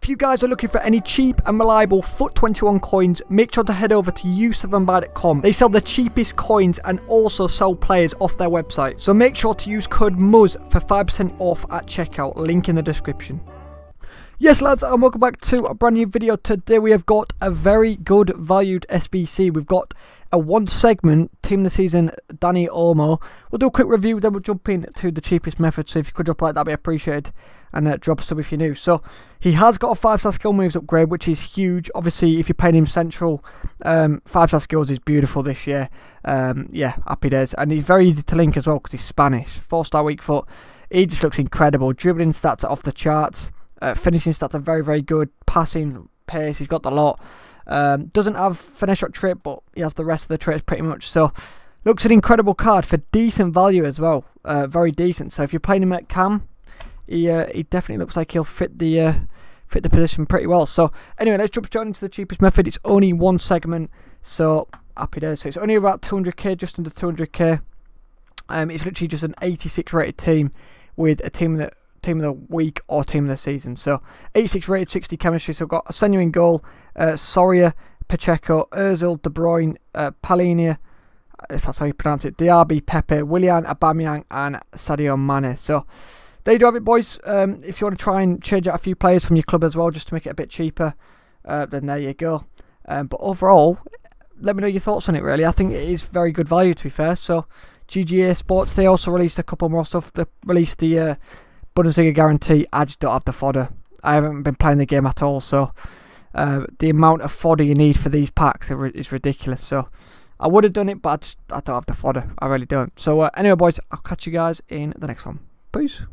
If you guys are looking for any cheap and reliable Foot 21 coins, make sure to head over to useofandbuy.com. They sell the cheapest coins and also sell players off their website. So make sure to use code MUZ for 5% off at checkout, link in the description. Yes lads and welcome back to a brand new video. Today we have got a very good valued SBC. We've got a one segment team the season Danny Olmo. We'll do a quick review then we'll jump into the cheapest method so if you could drop a like that'd be appreciated and uh, drop a sub if you're new. So he has got a 5 star skill moves upgrade which is huge. Obviously if you're paying him central um, 5 star skills is beautiful this year. Um, yeah happy days and he's very easy to link as well because he's Spanish. 4 star weak foot. He just looks incredible. Dribbling stats off the charts uh, finishing stats are very, very good. Passing, pace, he's got the lot. Um, doesn't have finish up trait, but he has the rest of the traits pretty much. So looks an incredible card for decent value as well. Uh, very decent. So if you're playing him at cam, he uh, he definitely looks like he'll fit the uh, fit the position pretty well. So anyway, let's jump straight into the cheapest method. It's only one segment, so happy days. So it's only about 200k, just under 200k. Um, it's literally just an 86 rated team with a team that team of the week or team of the season. So 86 rated, 60 chemistry. So I've got Senu in goal, uh, Soria, Pacheco, Ozil, De Bruyne, uh, Palinia, if that's how you pronounce it, Diaby, Pepe, Willian, Abamyang, and Sadio Mane. So there you do have it, boys. Um, if you want to try and change out a few players from your club as well, just to make it a bit cheaper, uh, then there you go. Um, but overall, let me know your thoughts on it. Really, I think it is very good value. To be fair, so GGA Sports they also released a couple more stuff. They released the uh, Bundesliga guarantee, I just don't have the fodder. I haven't been playing the game at all, so uh, the amount of fodder you need for these packs is ridiculous. So I would have done it, but I, just, I, don't have the fodder. I really don't. So uh, anyway, boys, I'll catch you guys in the next one. Peace.